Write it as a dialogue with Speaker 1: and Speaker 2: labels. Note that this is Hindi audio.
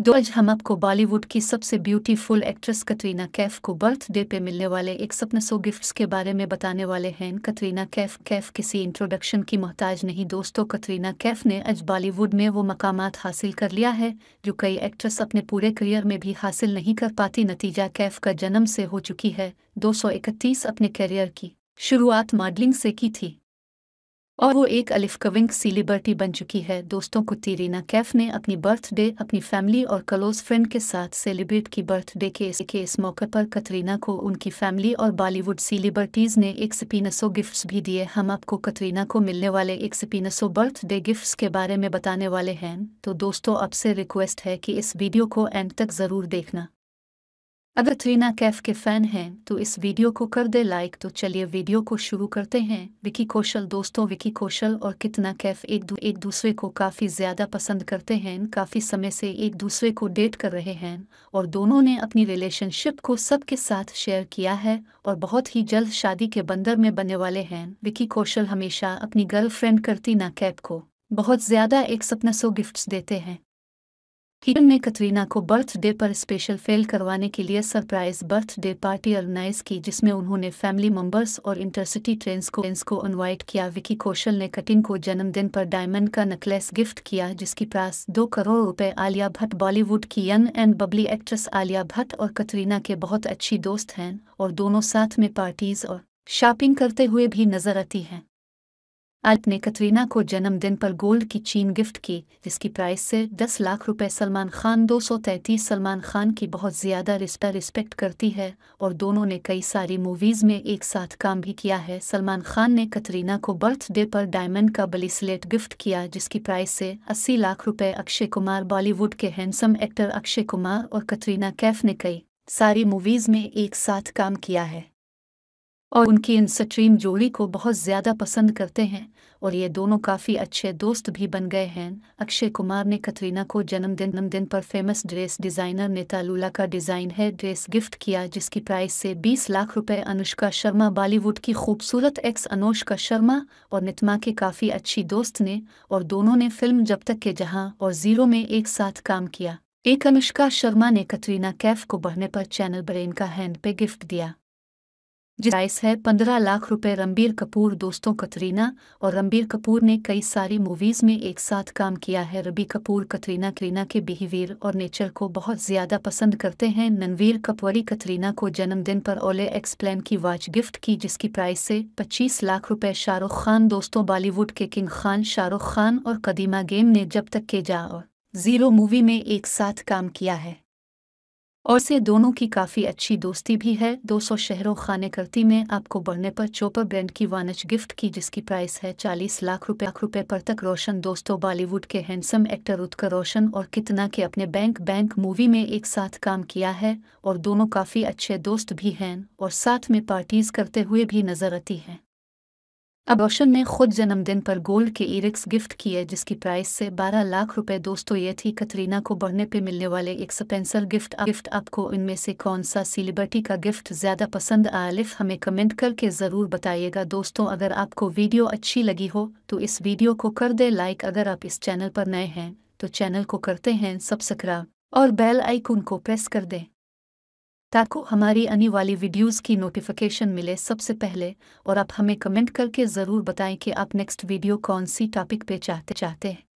Speaker 1: दो आज हम आपको बॉलीवुड की सबसे ब्यूटीफुल एक्ट्रेस कतरीना कैफ को बर्थडे पे मिलने वाले एक सपन सो गिफ्ट्स के बारे में बताने वाले हैं कतरीना कैफ कैफ किसी इंट्रोडक्शन की मोहताज नहीं दोस्तों कतरीना कैफ ने आज बॉलीवुड में वो मकाम हासिल कर लिया है जो कई एक्ट्रेस अपने पूरे करियर में भी हासिल नहीं कर पाती नतीजा कैफ का जन्म से हो चुकी है दो अपने करियर की शुरुआत मॉडलिंग से की थी और वो एक अलिफ कविंग सीलिबर्टी बन चुकी है दोस्तों कुत्तीरीना कैफ ने अपनी बर्थडे अपनी फैमिली और क्लोज फ्रेंड के साथ सेलिब्रेट की बर्थडे के इस के इस मौके पर कतरीना को उनकी फैमिली और बॉलीवुड सीलिबर्टीज ने एक सपिनसो गिफ्ट्स भी दिए हम आपको कतरीना को मिलने वाले एक सपिनसो बर्थडे गिफ्ट्स के बारे में बताने वाले हैं तो दोस्तों आपसे रिक्वेस्ट है कि इस वीडियो को एंड तक ज़रूर देखना अगर थ्रीना कैफ के फैन हैं तो इस वीडियो को कर दे लाइक तो चलिए वीडियो को शुरू करते हैं विकी कौशल दोस्तों विकी कौशल और कितना कैफ एक दू, एक दूसरे को काफ़ी ज़्यादा पसंद करते हैं काफ़ी समय से एक दूसरे को डेट कर रहे हैं और दोनों ने अपनी रिलेशनशिप को सबके साथ शेयर किया है और बहुत ही जल्द शादी के बंदर में बनने वाले हैं विकी कौशल हमेशा अपनी गर्लफ्रेंड करती ना कैफ को बहुत ज़्यादा एक सपना सो गिफ्ट देते हैं किरण ने कतरीना को बर्थडे पर स्पेशल फेल करवाने के लिए सरप्राइज बर्थडे पार्टी ऑर्गेनाइज की जिसमें उन्होंने फैमिली मेंबर्स और इंटरसिटी ट्रेंड्स को ट्रेन्स को इन्वाइट किया विकी कौशल ने कटिन को जन्मदिन पर डायमंड का नेकलेस गिफ्ट किया जिसकी प्राइस दो करोड़ रुपए आलिया भट्ट बॉलीवुड की young and bubbly actress Alia Bhatt और कतरीना के बहुत अच्छी दोस्त हैं और दोनों साथ में पार्टीज और शॉपिंग करते हुए भी नजर आती हैं अल्प ने कतरीना को जन्मदिन पर गोल्ड की चीन गिफ्ट की जिसकी प्राइस से 10 लाख रुपए सलमान खान 233 सलमान खान की बहुत ज़्यादा रिश्ता रिस्पेक्ट करती है और दोनों ने कई सारी मूवीज़ में एक साथ काम भी किया है सलमान खान ने कतरीना को बर्थडे पर डायमंड का ब्रेसलेट गिफ्ट किया जिसकी प्राइस से अस्सी लाख रुपए अक्षय कुमार बॉलीवुड के हैंडसम एक्टर अक्षय कुमार और कतरीना कैफ ने कई सारी मूवीज़ में एक साथ काम किया है और उनकी इन सट्रीम जोड़ी को बहुत ज़्यादा पसंद करते हैं और ये दोनों काफ़ी अच्छे दोस्त भी बन गए हैं अक्षय कुमार ने कतरीना को जन्मदिन जन्मदिन पर फेमस ड्रेस डिज़ाइनर नेता लूला का डिज़ाइन है ड्रेस गिफ्ट किया जिसकी प्राइस से 20 लाख रुपए अनुष्का शर्मा बॉलीवुड की खूबसूरत एक्स अनुष्का शर्मा और नितमा के काफ़ी अच्छी दोस्त ने और दोनों ने फिल्म जब तक के जहाँ और जीरो में एक साथ काम किया एक अनुष्का शर्मा ने कतरीना कैफ को बढ़ने पर चैनल ब्रेन का हैंड पे गिफ्ट दिया जिस है पंद्रह लाख रुपए रणबीर कपूर दोस्तों कतरीना और रणबीर कपूर ने कई सारी मूवीज में एक साथ काम किया है रबी कपूर कतरीना करीना के बिहेवियर और नेचर को बहुत ज्यादा पसंद करते हैं ननवीर कपूरी कतरीना को जन्मदिन पर ओले एक्सप्लेन की वॉच गिफ्ट की जिसकी प्राइस से पच्चीस लाख रुपए शाहरुख खान दोस्तों बॉलीवुड के किंग खान शाहरुख खान और कदीमा गेम ने जब तक के जा और जीरो मूवी में एक साथ काम किया है और से दोनों की काफ़ी अच्छी दोस्ती भी है 200 शहरों खाने करती में आपको बढ़ने पर चोपर ब्रांड की वानच गिफ्ट की जिसकी प्राइस है 40 लाख रुपए लाख रुपए पर तक रोशन दोस्तों बॉलीवुड के हैंडसम एक्टर उत्कर रोशन और कितना के अपने बैंक बैंक मूवी में एक साथ काम किया है और दोनों काफ़ी अच्छे दोस्त भी हैं और साथ में पार्टीज करते हुए भी नजर आती हैं अब रोशन ने खुद जन्मदिन पर गोल्ड के इरिक्स गिफ्ट किए जिसकी प्राइस से 12 लाख रुपए दोस्तों ये थी कतरीना को बढ़ने पे मिलने वाले एक स्पेंसर गिफ्ट गिफ्ट आपको इनमें से कौन सा सेलिब्रिटी का गिफ्ट ज़्यादा पसंद आलिफ हमें कमेंट करके ज़रूर बताइएगा दोस्तों अगर आपको वीडियो अच्छी लगी हो तो इस वीडियो को कर दे लाइक अगर आप इस चैनल पर नए हैं तो चैनल को करते हैं सब्सक्राइब और बेल आइकून को प्रेस कर दें ताको हमारी आने वाली वीडियोस की नोटिफिकेशन मिले सबसे पहले और आप हमें कमेंट करके ज़रूर बताएं कि आप नेक्स्ट वीडियो कौन सी टॉपिक पे चाहते चाहते हैं